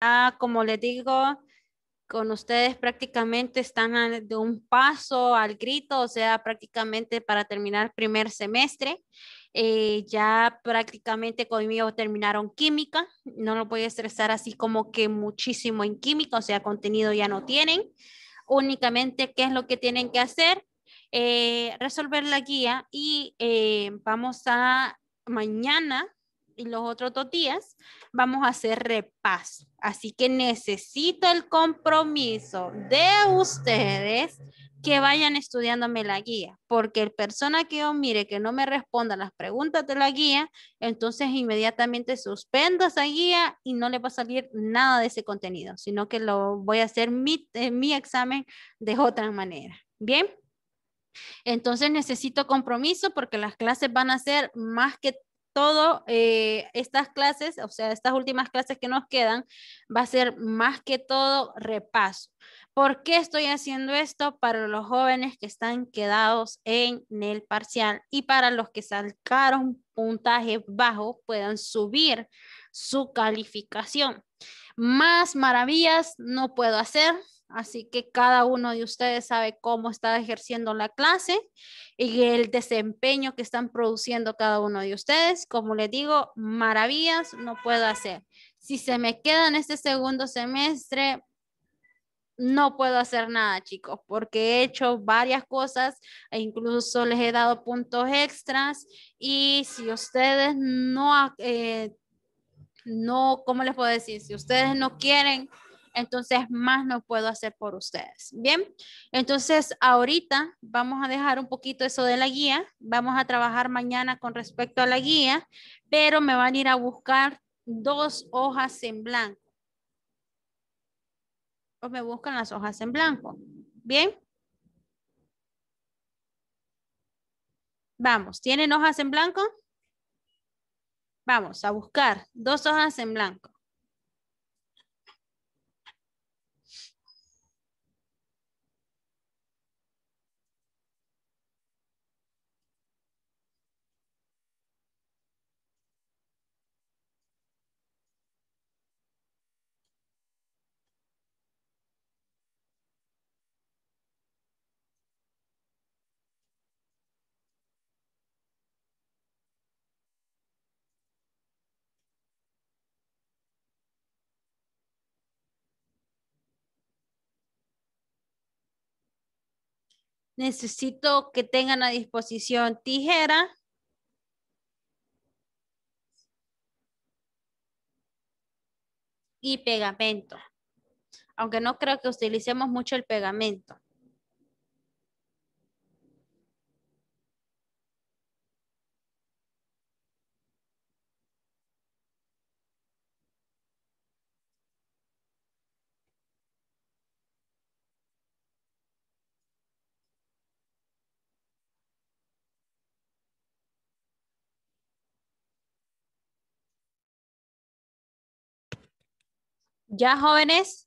Ah, como les digo, con ustedes prácticamente están de un paso al grito, o sea, prácticamente para terminar primer semestre. Eh, ya prácticamente conmigo terminaron química, no lo voy a estresar así como que muchísimo en química, o sea, contenido ya no tienen. Únicamente, ¿qué es lo que tienen que hacer? Eh, resolver la guía y eh, vamos a mañana y los otros dos días vamos a hacer repaso. Así que necesito el compromiso de ustedes que vayan estudiándome la guía, porque el persona que yo mire que no me responda las preguntas de la guía, entonces inmediatamente suspendo esa guía y no le va a salir nada de ese contenido, sino que lo voy a hacer mi, eh, mi examen de otra manera. Bien, entonces necesito compromiso porque las clases van a ser más que todo eh, estas clases, o sea, estas últimas clases que nos quedan, va a ser más que todo repaso. ¿Por qué estoy haciendo esto? Para los jóvenes que están quedados en el parcial y para los que sacaron puntaje bajo puedan subir su calificación. Más maravillas no puedo hacer, Así que cada uno de ustedes sabe cómo está ejerciendo la clase y el desempeño que están produciendo cada uno de ustedes. Como les digo, maravillas no puedo hacer. Si se me queda en este segundo semestre, no puedo hacer nada, chicos, porque he hecho varias cosas e incluso les he dado puntos extras. Y si ustedes no, eh, no, ¿cómo les puedo decir? Si ustedes no quieren entonces más no puedo hacer por ustedes. Bien, entonces ahorita vamos a dejar un poquito eso de la guía, vamos a trabajar mañana con respecto a la guía, pero me van a ir a buscar dos hojas en blanco. O me buscan las hojas en blanco. Bien. Vamos, ¿tienen hojas en blanco? Vamos a buscar dos hojas en blanco. necesito que tengan a disposición tijera. Y pegamento. Aunque no creo que utilicemos mucho el pegamento. ¿Ya jóvenes?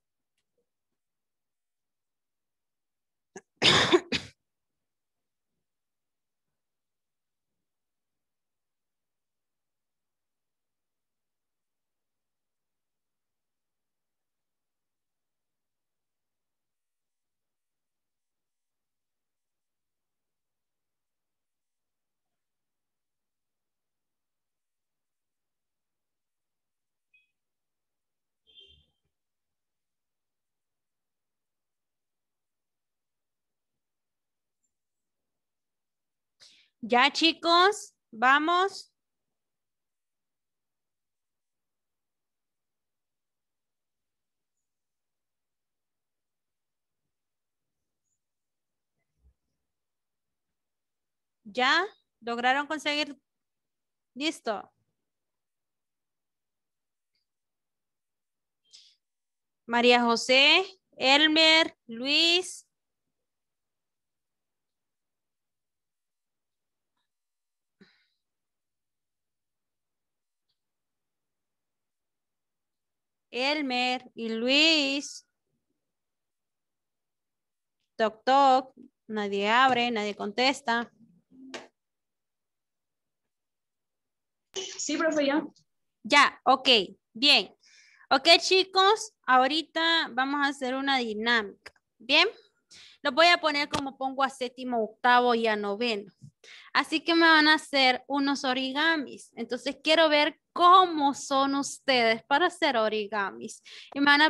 Ya chicos, vamos. ¿Ya? ¿Lograron conseguir? Listo. María José, Elmer, Luis, Elmer y Luis. Toc, toc. Nadie abre, nadie contesta. Sí, profe, ya. Ya, ok, bien. Ok, chicos, ahorita vamos a hacer una dinámica. Bien, lo voy a poner como pongo a séptimo, octavo y a noveno. Así que me van a hacer unos origamis. Entonces quiero ver cómo son ustedes para hacer origamis. Y me van a,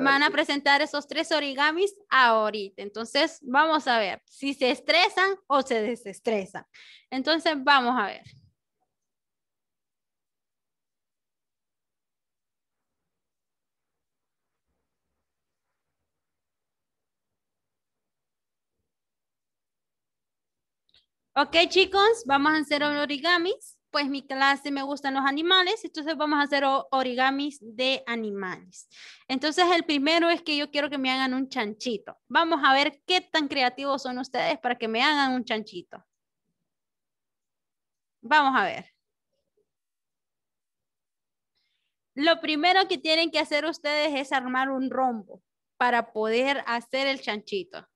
van a presentar esos tres origamis ahorita. Entonces vamos a ver si se estresan o se desestresan. Entonces vamos a ver. Ok, chicos, vamos a hacer origamis. Pues mi clase me gustan los animales, entonces vamos a hacer origamis de animales. Entonces el primero es que yo quiero que me hagan un chanchito. Vamos a ver qué tan creativos son ustedes para que me hagan un chanchito. Vamos a ver. Lo primero que tienen que hacer ustedes es armar un rombo para poder hacer el chanchito.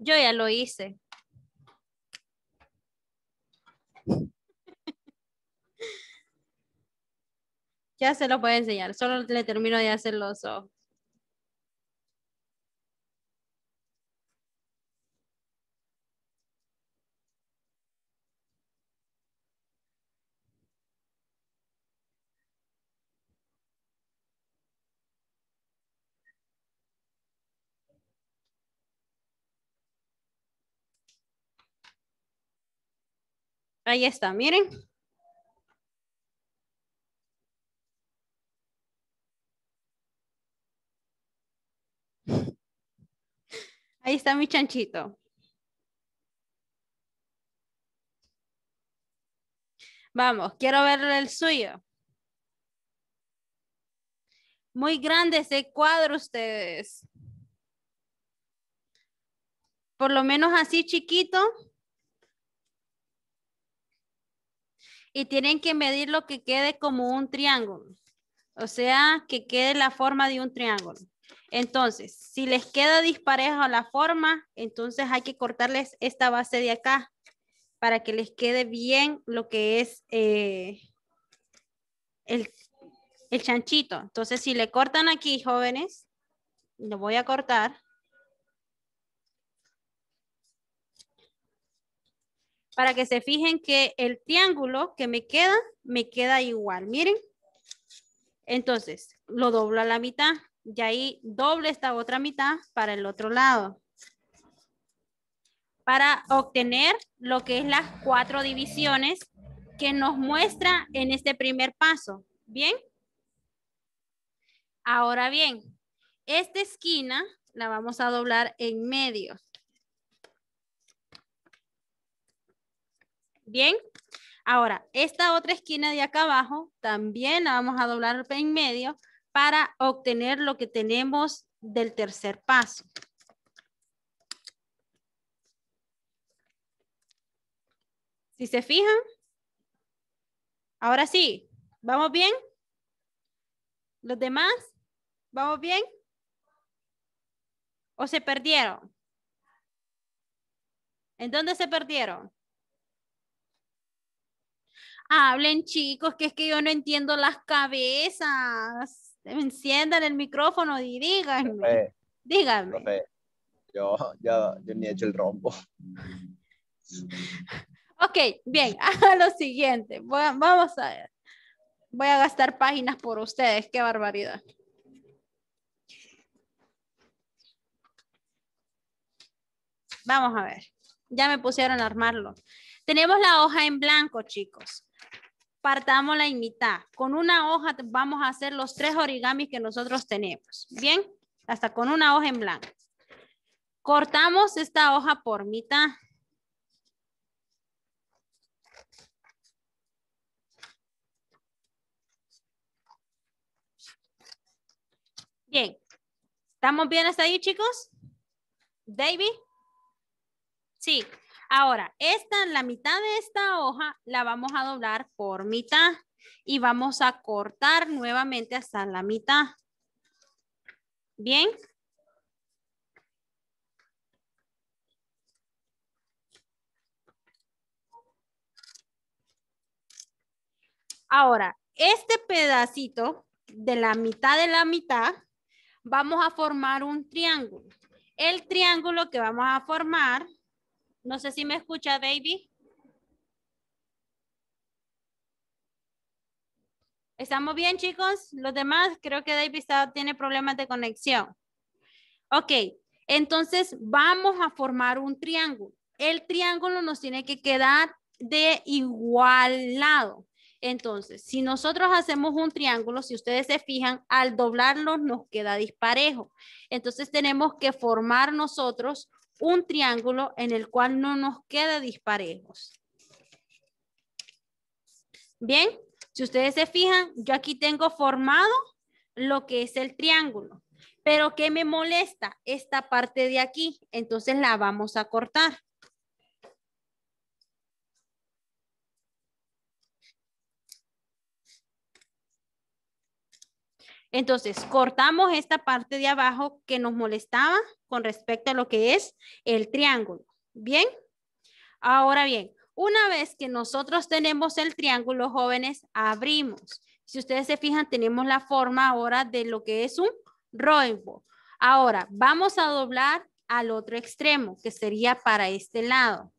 Yo ya lo hice. ya se lo voy enseñar, solo le termino de hacer los ojos. Ahí está, miren. Ahí está mi chanchito. Vamos, quiero ver el suyo. Muy grande ese cuadro ustedes. Por lo menos así chiquito. y tienen que medir lo que quede como un triángulo. O sea, que quede la forma de un triángulo. Entonces, si les queda dispareja la forma, entonces hay que cortarles esta base de acá para que les quede bien lo que es eh, el, el chanchito. Entonces, si le cortan aquí, jóvenes, lo voy a cortar. para que se fijen que el triángulo que me queda, me queda igual. Miren. Entonces, lo doblo a la mitad y ahí doble esta otra mitad para el otro lado. Para obtener lo que es las cuatro divisiones que nos muestra en este primer paso. ¿Bien? Ahora bien, esta esquina la vamos a doblar en medios. Bien, ahora esta otra esquina de acá abajo también la vamos a doblar en medio para obtener lo que tenemos del tercer paso. Si se fijan, ahora sí, ¿vamos bien? ¿Los demás? ¿Vamos bien? ¿O se perdieron? ¿En dónde se perdieron? Hablen chicos, que es que yo no entiendo las cabezas. Enciendan el micrófono y díganme. yo, ni he hecho el rombo ok, bien, haga lo siguiente. Voy, vamos a Voy a gastar páginas por ustedes. Qué barbaridad. Vamos a ver. Ya me pusieron a armarlo. Tenemos la hoja en blanco, chicos. Partamos en mitad. Con una hoja vamos a hacer los tres origamis que nosotros tenemos. Bien, hasta con una hoja en blanco. Cortamos esta hoja por mitad. Bien. ¿Estamos bien hasta ahí, chicos? David? Sí. Ahora, esta, la mitad de esta hoja la vamos a doblar por mitad y vamos a cortar nuevamente hasta la mitad. Bien. Ahora, este pedacito de la mitad de la mitad, vamos a formar un triángulo. El triángulo que vamos a formar no sé si me escucha, baby. ¿Estamos bien, chicos? Los demás, creo que David está, tiene problemas de conexión. Ok, entonces vamos a formar un triángulo. El triángulo nos tiene que quedar de igual lado. Entonces, si nosotros hacemos un triángulo, si ustedes se fijan, al doblarlo nos queda disparejo. Entonces tenemos que formar nosotros un triángulo en el cual no nos queda disparejos. Bien, si ustedes se fijan, yo aquí tengo formado lo que es el triángulo. Pero ¿qué me molesta? Esta parte de aquí. Entonces la vamos a cortar. Entonces cortamos esta parte de abajo que nos molestaba con respecto a lo que es el triángulo. Bien, ahora bien, una vez que nosotros tenemos el triángulo, jóvenes, abrimos. Si ustedes se fijan, tenemos la forma ahora de lo que es un rombo. Ahora, vamos a doblar al otro extremo, que sería para este lado.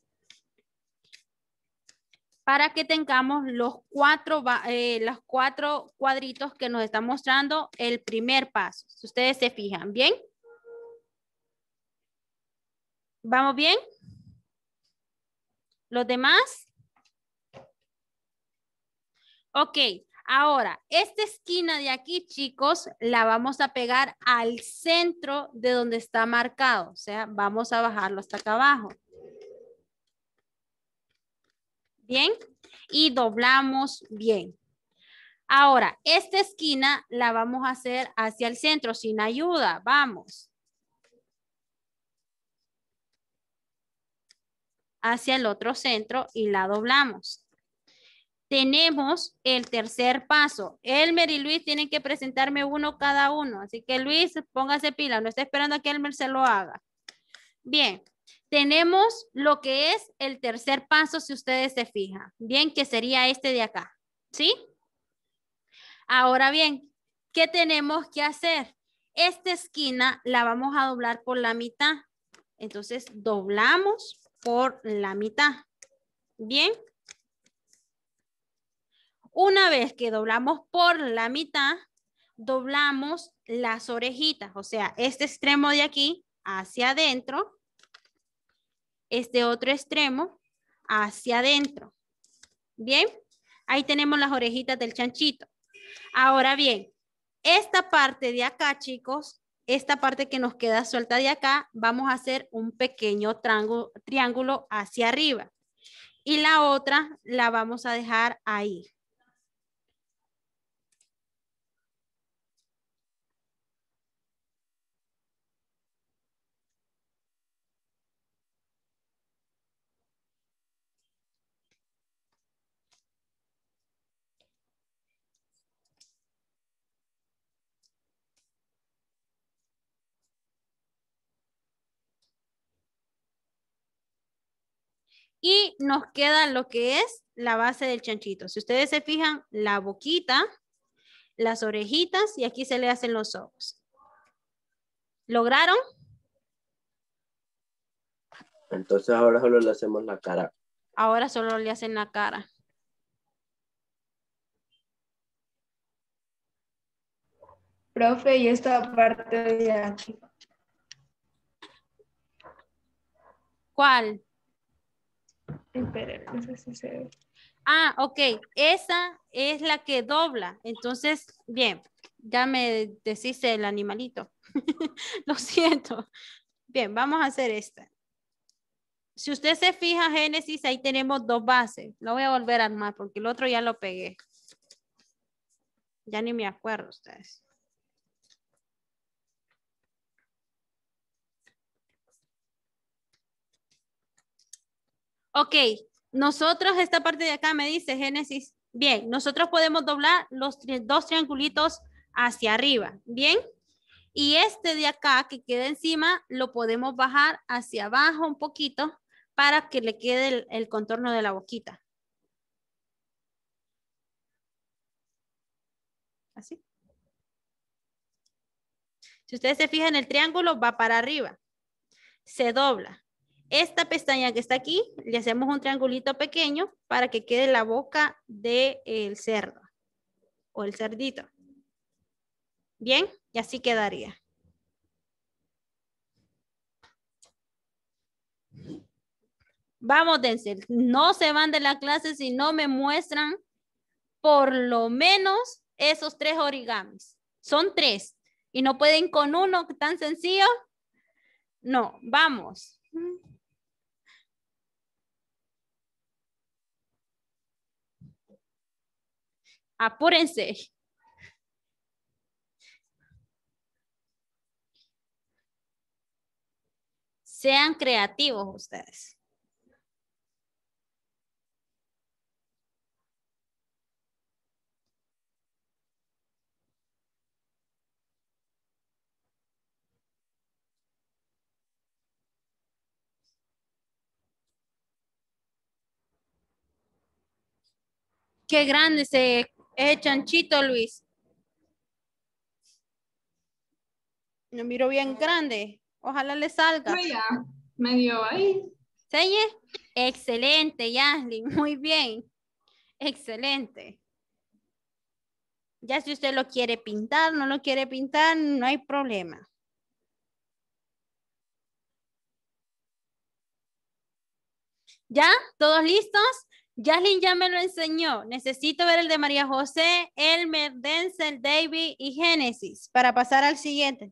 Para que tengamos los cuatro, eh, los cuatro cuadritos que nos está mostrando el primer paso. Si ustedes se fijan, ¿bien? bien ¿Vamos bien? ¿Los demás? Ok, ahora, esta esquina de aquí, chicos, la vamos a pegar al centro de donde está marcado. O sea, vamos a bajarlo hasta acá abajo. Bien, y doblamos bien. Ahora, esta esquina la vamos a hacer hacia el centro sin ayuda. Vamos. hacia el otro centro y la doblamos. Tenemos el tercer paso. Elmer y Luis tienen que presentarme uno cada uno. Así que Luis, póngase pila. No está esperando a que Elmer se lo haga. Bien, tenemos lo que es el tercer paso, si ustedes se fijan. Bien, que sería este de acá. ¿Sí? Ahora bien, ¿qué tenemos que hacer? Esta esquina la vamos a doblar por la mitad. Entonces, doblamos por la mitad. Bien. Una vez que doblamos por la mitad, doblamos las orejitas, o sea, este extremo de aquí hacia adentro, este otro extremo hacia adentro. Bien, ahí tenemos las orejitas del chanchito. Ahora bien, esta parte de acá, chicos, esta parte que nos queda suelta de acá, vamos a hacer un pequeño triángulo hacia arriba. Y la otra la vamos a dejar ahí. Y nos queda lo que es la base del chanchito. Si ustedes se fijan, la boquita, las orejitas y aquí se le hacen los ojos. ¿Lograron? Entonces ahora solo le hacemos la cara. Ahora solo le hacen la cara. Profe, y esta parte de aquí. ¿Cuál? Ah, ok. Esa es la que dobla. Entonces, bien, ya me deshice el animalito. Lo siento. Bien, vamos a hacer esta. Si usted se fija, Génesis, ahí tenemos dos bases. Lo voy a volver a armar porque el otro ya lo pegué. Ya ni me acuerdo ustedes. Ok, nosotros, esta parte de acá me dice Génesis, bien, nosotros podemos doblar los dos triangulitos hacia arriba, ¿bien? Y este de acá que queda encima lo podemos bajar hacia abajo un poquito para que le quede el, el contorno de la boquita. Así. Si ustedes se fijan, el triángulo va para arriba, se dobla. Esta pestaña que está aquí, le hacemos un triangulito pequeño para que quede la boca del el cerdo o el cerdito. Bien, y así quedaría. Vamos, Denzel, no se van de la clase si no me muestran por lo menos esos tres origamis. Son tres. Y no pueden con uno tan sencillo. No, vamos. apúrense. Sean creativos ustedes. qué grande se eh, chanchito, Luis. Lo miro bien grande. Ojalá le salga. Me medio ahí. ¿Sí? Excelente, Yaslin. Muy bien. Excelente. Ya si usted lo quiere pintar, no lo quiere pintar, no hay problema. ¿Ya? ¿Todos listos? Jaslin ya me lo enseñó. Necesito ver el de María José, Elmer, Denzel, David y Génesis para pasar al siguiente.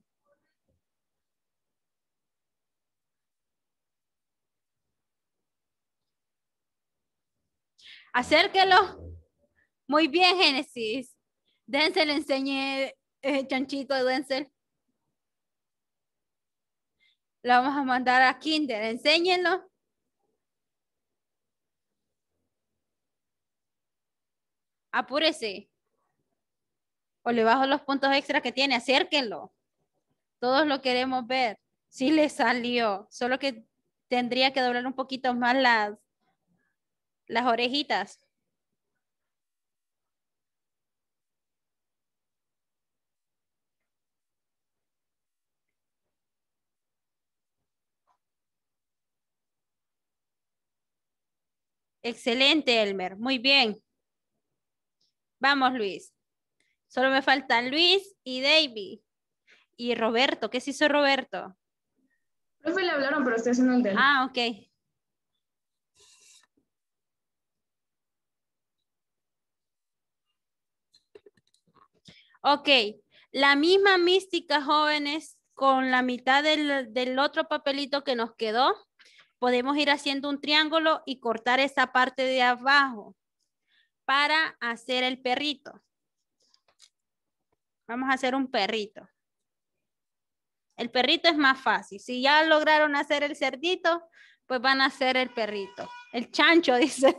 Acérquelo. Muy bien, Génesis. Denzel, enseñé eh, chanchito Denzel. Lo vamos a mandar a Kinder. Enséñenlo. apúrese. O le bajo los puntos extra que tiene, acérquenlo. Todos lo queremos ver. Sí le salió, solo que tendría que doblar un poquito más las, las orejitas. Excelente, Elmer. Muy bien. Vamos, Luis. Solo me faltan Luis y David. Y Roberto, ¿qué se hizo Roberto? Profe, le hablaron, pero estoy haciendo un Ah, ok. Ok, la misma mística, jóvenes, con la mitad del, otro papelito que nos quedó, podemos ir haciendo un triángulo y cortar esa parte de abajo para hacer el perrito. Vamos a hacer un perrito. El perrito es más fácil. Si ya lograron hacer el cerdito, pues van a hacer el perrito. El chancho, dice.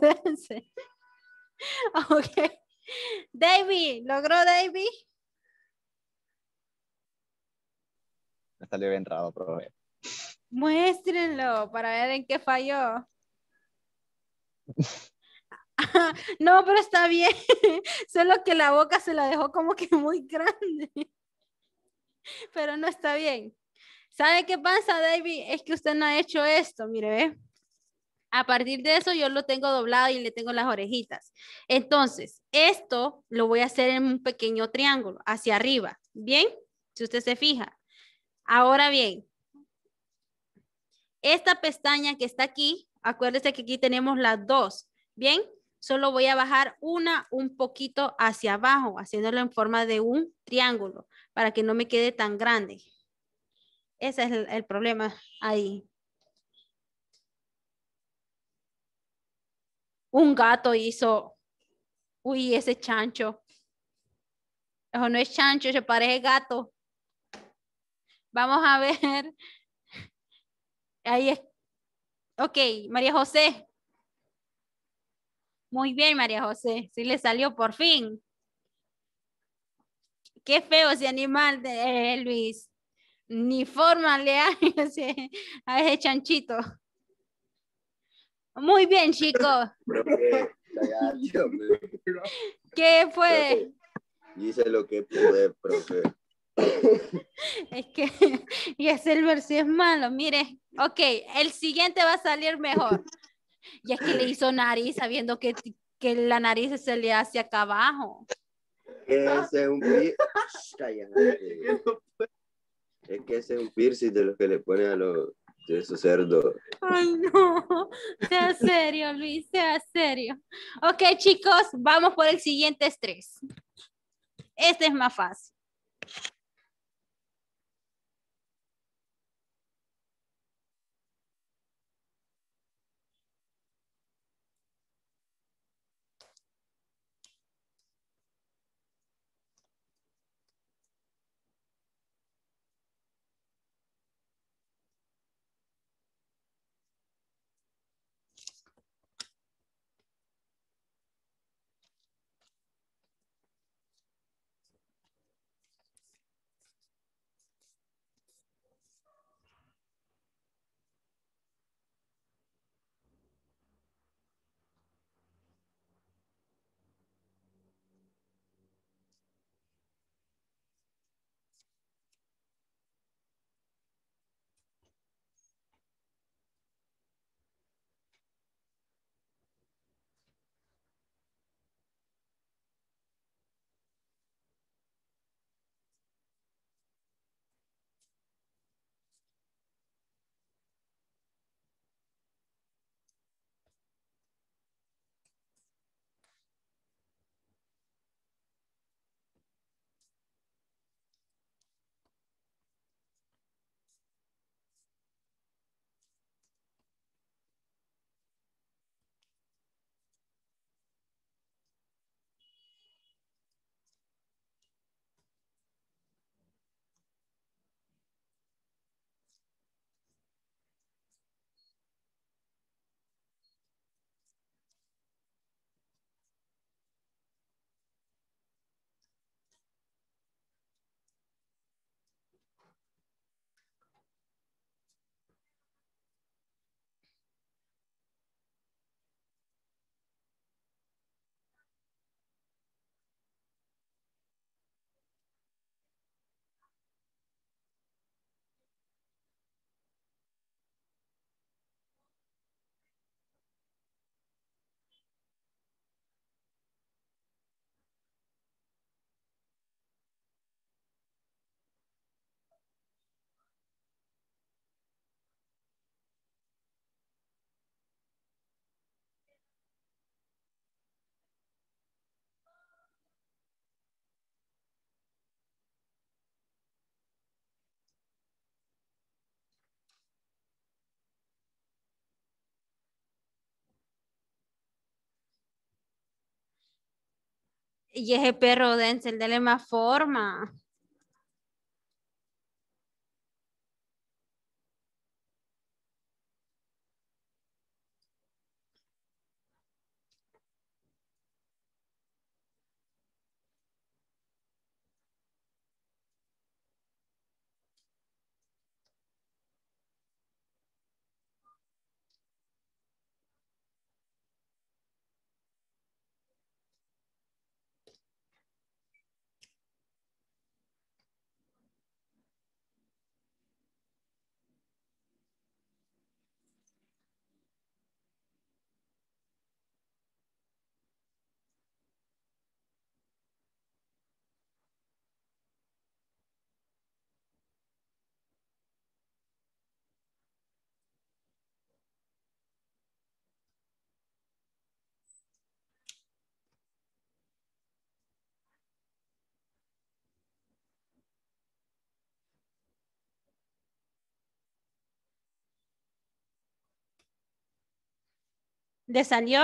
ok. David, ¿logró David? Me salió bien raro, Muéstrenlo para ver en qué falló. no, pero está bien. Solo que la boca se la dejó como que muy grande. Pero no está bien. ¿Sabe qué pasa, David? Es que usted no ha hecho esto, mire, ve. A partir de eso yo lo tengo doblado y le tengo las orejitas. Entonces, esto lo voy a hacer en un pequeño triángulo, hacia arriba. ¿Bien? Si usted se fija. Ahora bien, esta pestaña que está aquí, acuérdese que aquí tenemos las dos. ¿Bien? solo voy a bajar una un poquito hacia abajo, haciéndolo en forma de un triángulo, para que no me quede tan grande. Ese es el, problema ahí. Un gato hizo, uy, ese chancho. Eso no es chancho, se parece gato. Vamos a ver. Ahí es. Ok, María José, muy bien, María José, sí le salió por fin. Qué feo ese animal, de, eh, Luis. Ni forma le a ese chanchito. Muy bien, chicos. ¿Qué fue? Dice lo que puede profe. Es que y es el si es malo, mire. Ok, el siguiente va a salir mejor. Y es que le hizo nariz sabiendo que, que la nariz se le hace acá abajo. es que ese es un piercing de los que le pone a los de esos cerdos. Ay, no. Sea serio, Luis, sea serio. Ok, chicos, vamos por el siguiente estrés. Este es más fácil. y ese perro, Denzel, dele más forma. ¿Le salió?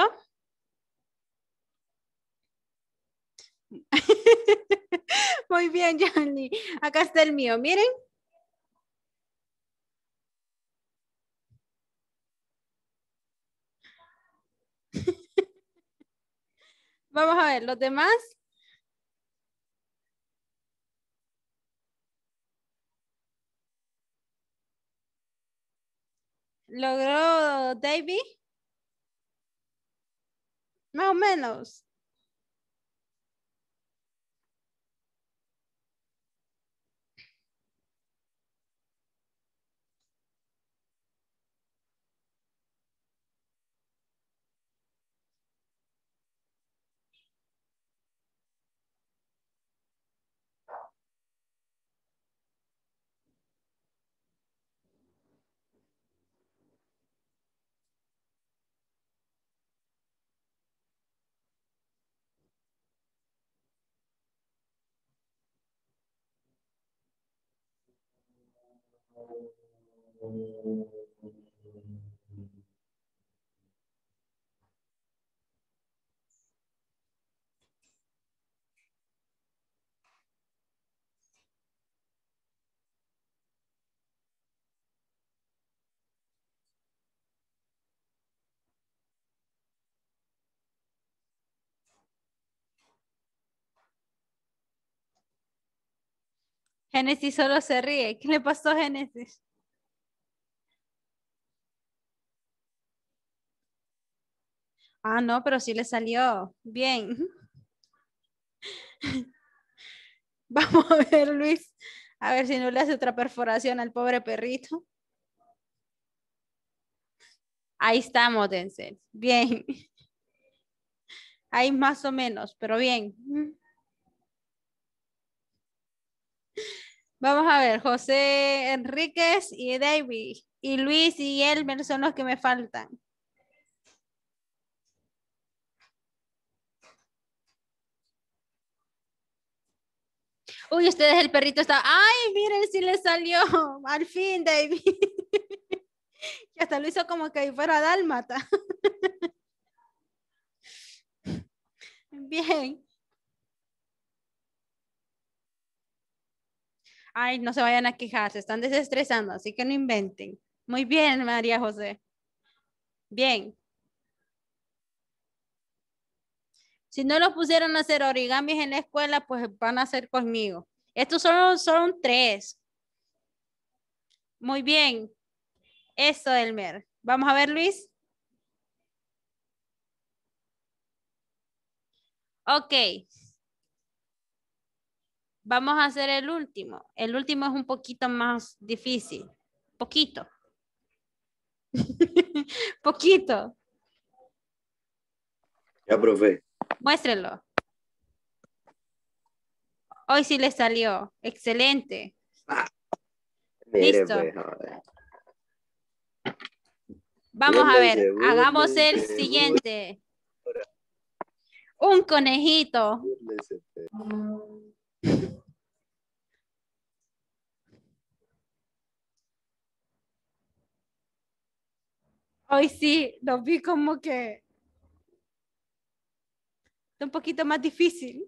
Muy bien, Johnny. Acá está el mío. Miren. Vamos a ver, los demás. ¿Logró David? Más o menos. Thank you. Génesis solo se ríe. ¿Qué le pasó a Génesis? Ah, no, pero sí le salió. Bien. Vamos a ver, Luis. A ver si no le hace otra perforación al pobre perrito. Ahí estamos, Denzel. Bien. Ahí más o menos, pero bien. Vamos a ver, José Enríquez y David y Luis y Elmer son los que me faltan. Uy, ustedes el perrito está. ¡Ay, miren si le salió! Al fin, David. y hasta lo hizo como que fuera dálmata. Bien. ay, no se vayan a quejar, se están desestresando, así que no inventen. Muy bien, María José. Bien. Si no los pusieron a hacer origamis en la escuela, pues van a hacer conmigo. Estos solo son tres. Muy bien. Eso, Elmer. Vamos a ver, Luis. Ok. Vamos a hacer el último. El último es un poquito más difícil. Poquito. poquito. Ya, profe. Muéstrelo. Hoy sí le salió. Excelente. Ah. Listo. Vamos pues, a ver. Hagamos el siguiente. Un conejito. Hoy sí, lo vi como que un poquito más difícil.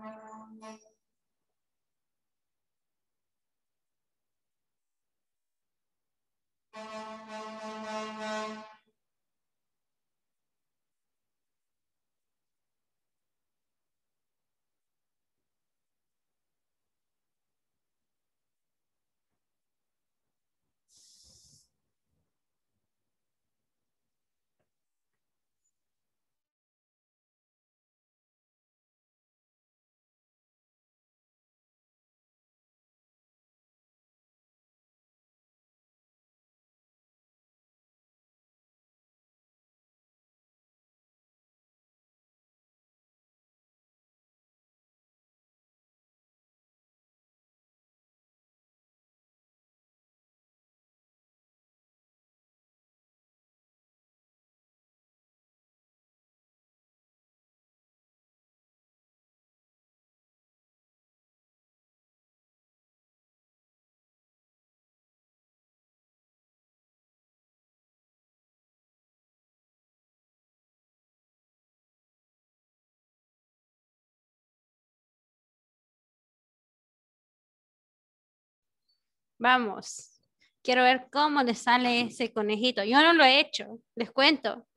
Vamos. Quiero ver cómo le sale ese conejito. Yo no lo he hecho, les cuento.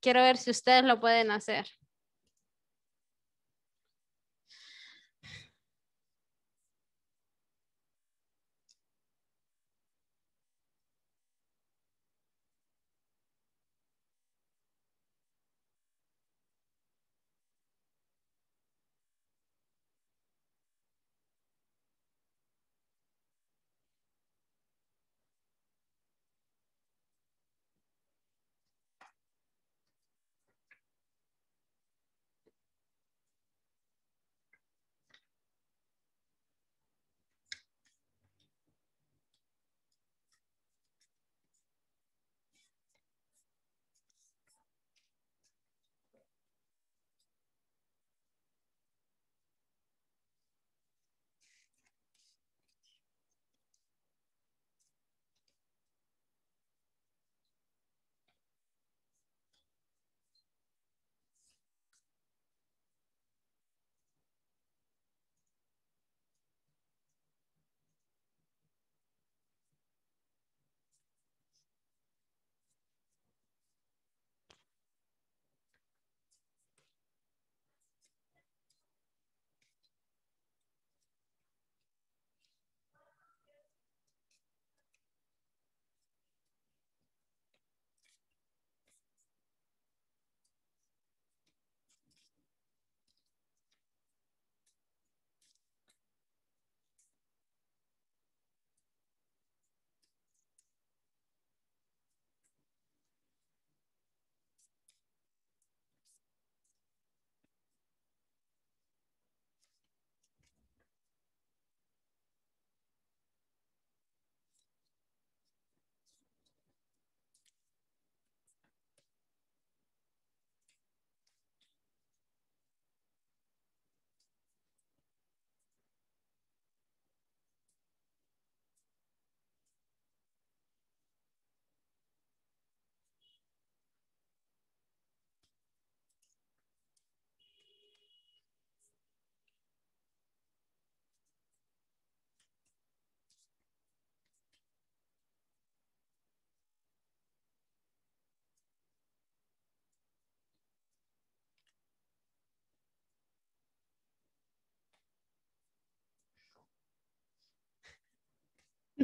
Quiero ver si ustedes lo pueden hacer.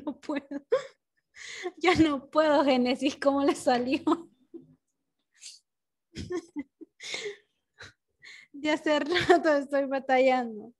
no puedo. Ya no puedo, Génesis, ¿cómo le salió? Ya hace rato estoy batallando.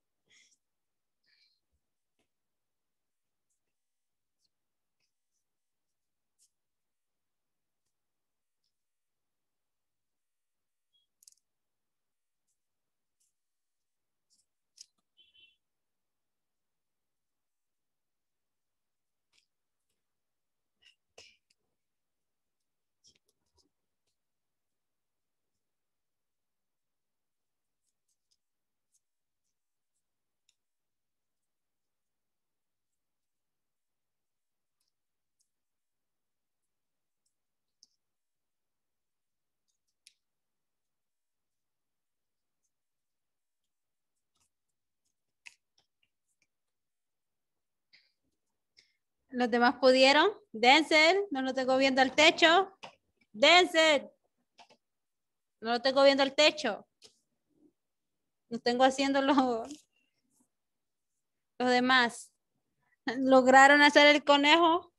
Los demás pudieron. Denzel, no lo tengo viendo al techo. Denzel, no lo tengo viendo al techo. No tengo haciendo los, demás. ¿Lograron hacer el conejo?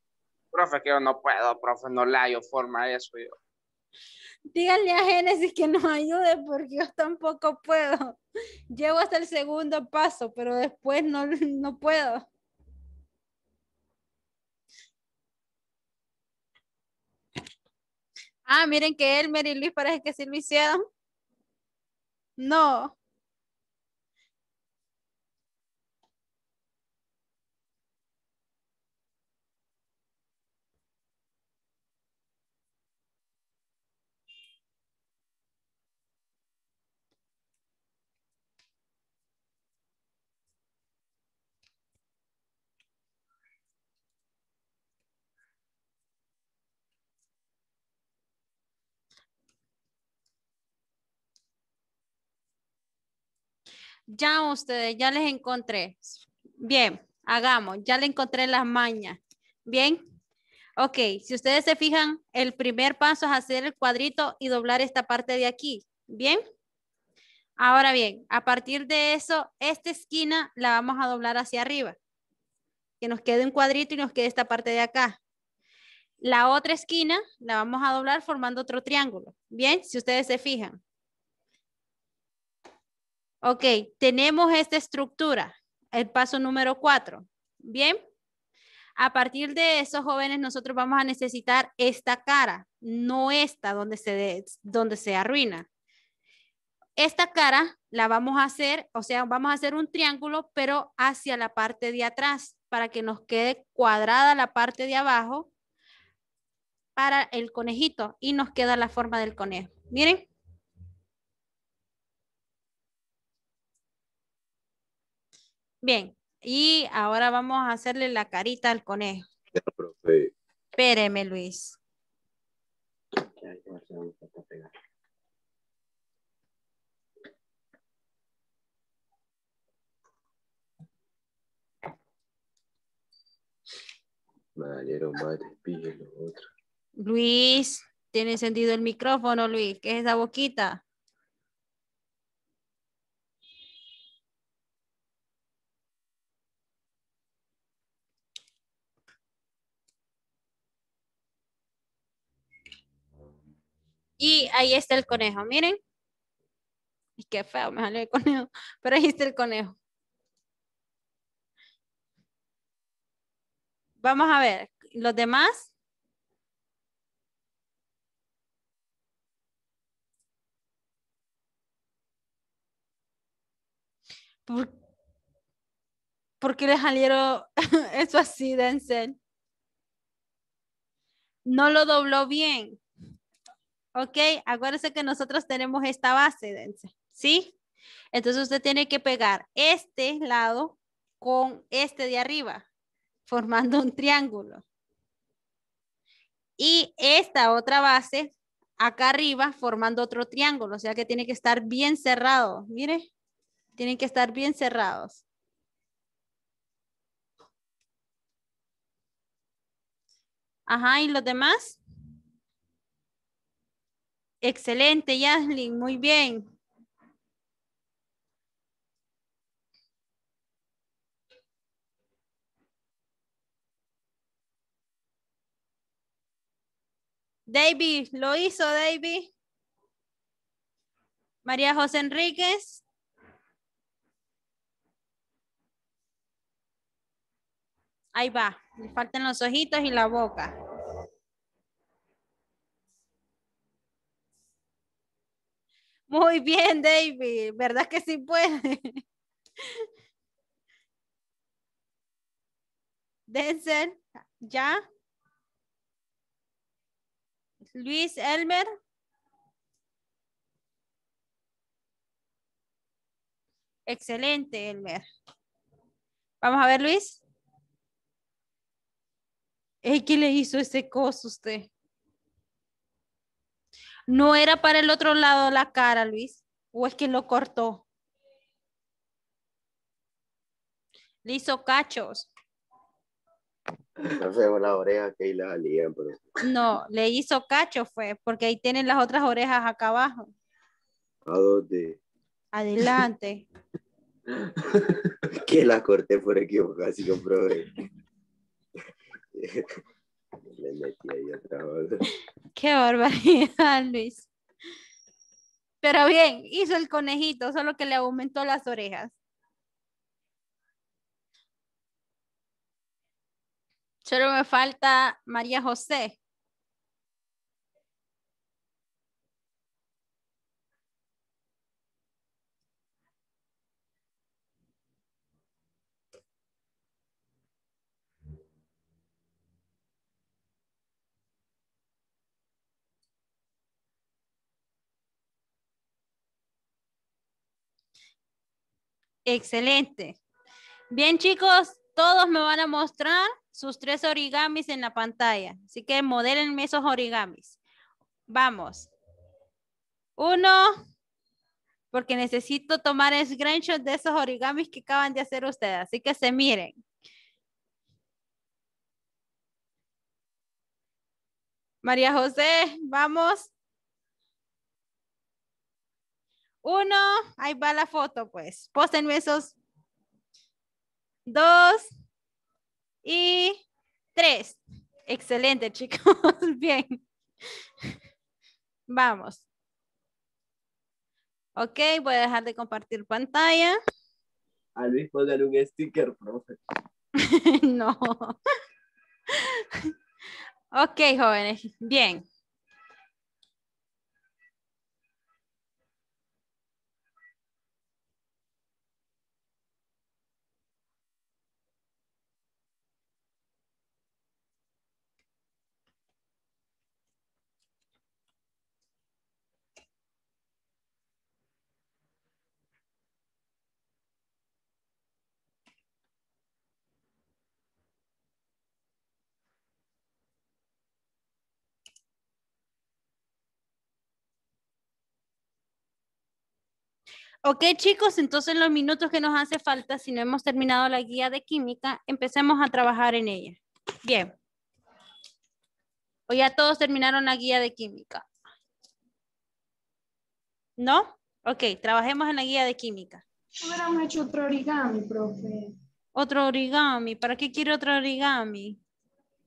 Profe, que yo no puedo, profe, no le hallo forma a eso yo. Díganle a Génesis que nos ayude porque yo tampoco puedo. Llego hasta el segundo paso, pero después no, no puedo. Ah, miren que Elmer y Luis parece que sí lo hicieron. No. Ya ustedes, ya les encontré. Bien, hagamos, ya le encontré las mañas. Bien. Ok, si ustedes se fijan, el primer paso es hacer el cuadrito y doblar esta parte de aquí. Bien. Ahora bien, a partir de eso, esta esquina la vamos a doblar hacia arriba. Que nos quede un cuadrito y nos quede esta parte de acá. La otra esquina la vamos a doblar formando otro triángulo. Bien, si ustedes se fijan. Ok, tenemos esta estructura, el paso número cuatro. Bien, a partir de esos jóvenes nosotros vamos a necesitar esta cara, no esta donde se, donde se arruina. Esta cara la vamos a hacer, o sea, vamos a hacer un triángulo, pero hacia la parte de atrás para que nos quede cuadrada la parte de abajo para el conejito y nos queda la forma del conejo. Miren, Bien, y ahora vamos a hacerle la carita al conejo. Espéreme, Luis. Luis, tiene sentido el micrófono, Luis. ¿Qué es esa boquita? ahí está el conejo, miren. Y qué feo, me salió el conejo, pero ahí está el conejo. Vamos a ver, los demás. ¿Por, ¿por qué le salieron eso así, Denzel? No lo dobló bien. Ok, acuérdense que nosotros tenemos esta base, dense, ¿sí? Entonces usted tiene que pegar este lado con este de arriba, formando un triángulo. Y esta otra base acá arriba formando otro triángulo, o sea que tiene que estar bien cerrado, mire, tienen que estar bien cerrados. Ajá, ¿y los demás? Excelente, Yaslin, muy bien. David, lo hizo David. María José Enríquez. Ahí va, le faltan los ojitos y la boca. Muy bien, David. ¿Verdad que sí puede? Denzel, ¿ya? Luis Elmer. Excelente, Elmer. Vamos a ver, Luis. ¿Qué le hizo ese coso usted? No era para el otro lado la cara, Luis. ¿O es que lo cortó? Le hizo cachos. No sé, las orejas que ahí las alían, pero... No, le hizo cachos, fue, porque ahí tienen las otras orejas acá abajo. ¿A dónde? Adelante. que la corté por equivocación, bro otra Qué barbaridad, Luis. Pero bien, hizo el conejito, solo que le aumentó las orejas. Solo me falta María José. Excelente. Bien, chicos, todos me van a mostrar sus tres origamis en la pantalla. Así que modélenme esos origamis. Vamos. Uno, porque necesito tomar screenshot de esos origamis que acaban de hacer ustedes. Así que se miren. María José, vamos. Uno, ahí va la foto, pues. Posten esos. Dos y tres. Excelente, chicos. Bien. Vamos. Ok, voy a dejar de compartir pantalla. A Luis, un sticker, profe. no. ok, jóvenes. Bien. Ok chicos, entonces los minutos que nos hace falta, si no hemos terminado la guía de química, empecemos a trabajar en ella. Bien. O ya todos terminaron la guía de química. ¿No? Ok, trabajemos en la guía de química. Hubiéramos hecho otro origami, profe. Otro origami. ¿Para qué quiere otro origami?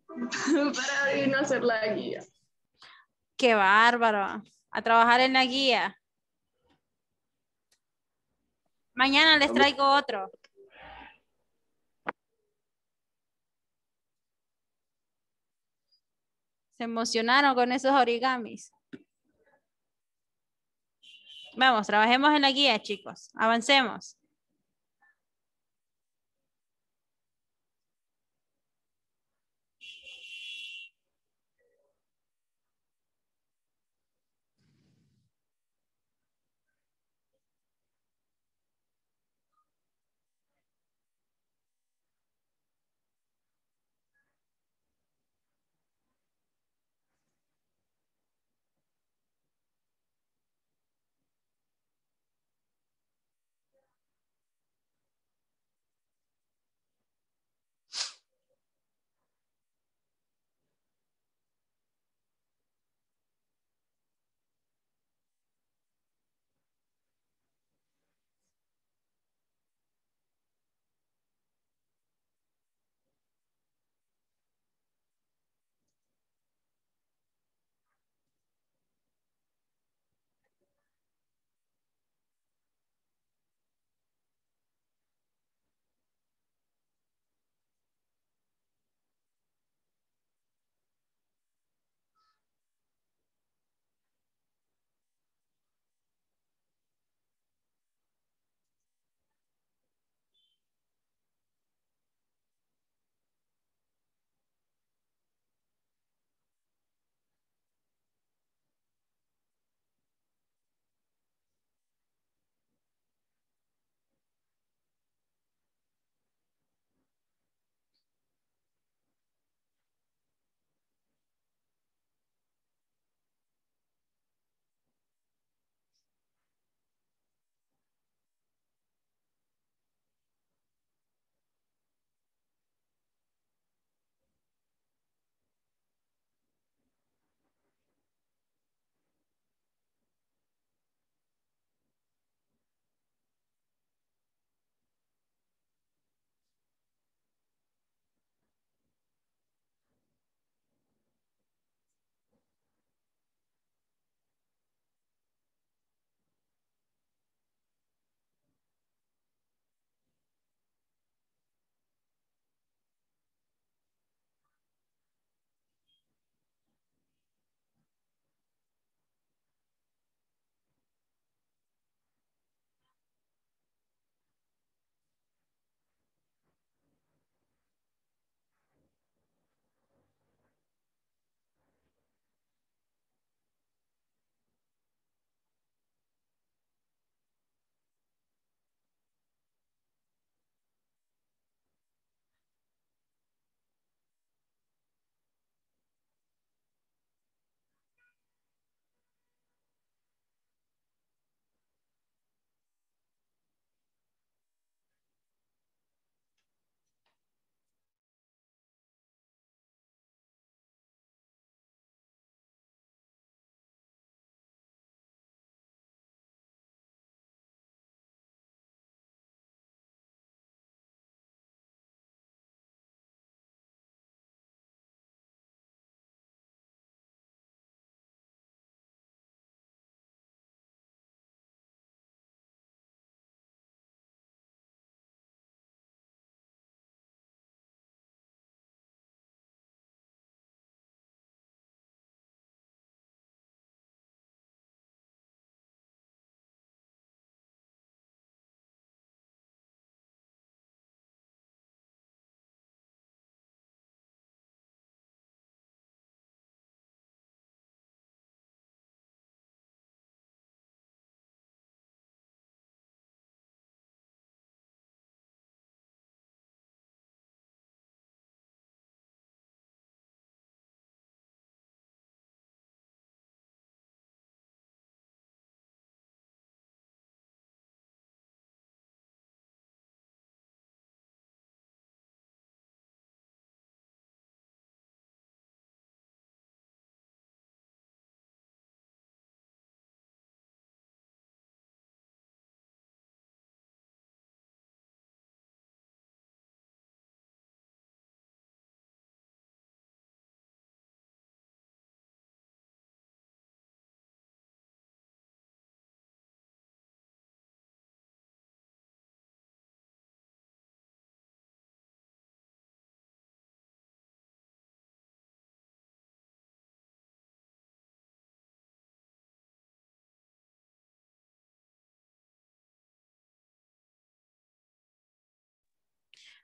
Para ir a hacer la guía. Qué bárbaro. A trabajar en la guía. Mañana les traigo otro. Se emocionaron con esos origamis. Vamos, trabajemos en la guía, chicos. Avancemos.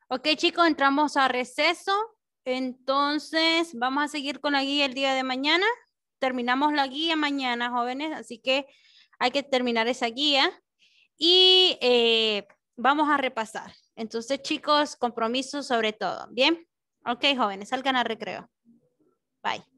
Ok, chicos, entramos a receso. Entonces, vamos a seguir con la guía el día de mañana. Terminamos la guía mañana, jóvenes, así que hay que terminar esa guía. Y eh, vamos a repasar. Entonces, chicos, compromiso sobre todo. ¿Bien? Ok, jóvenes, salgan a recreo. Bye.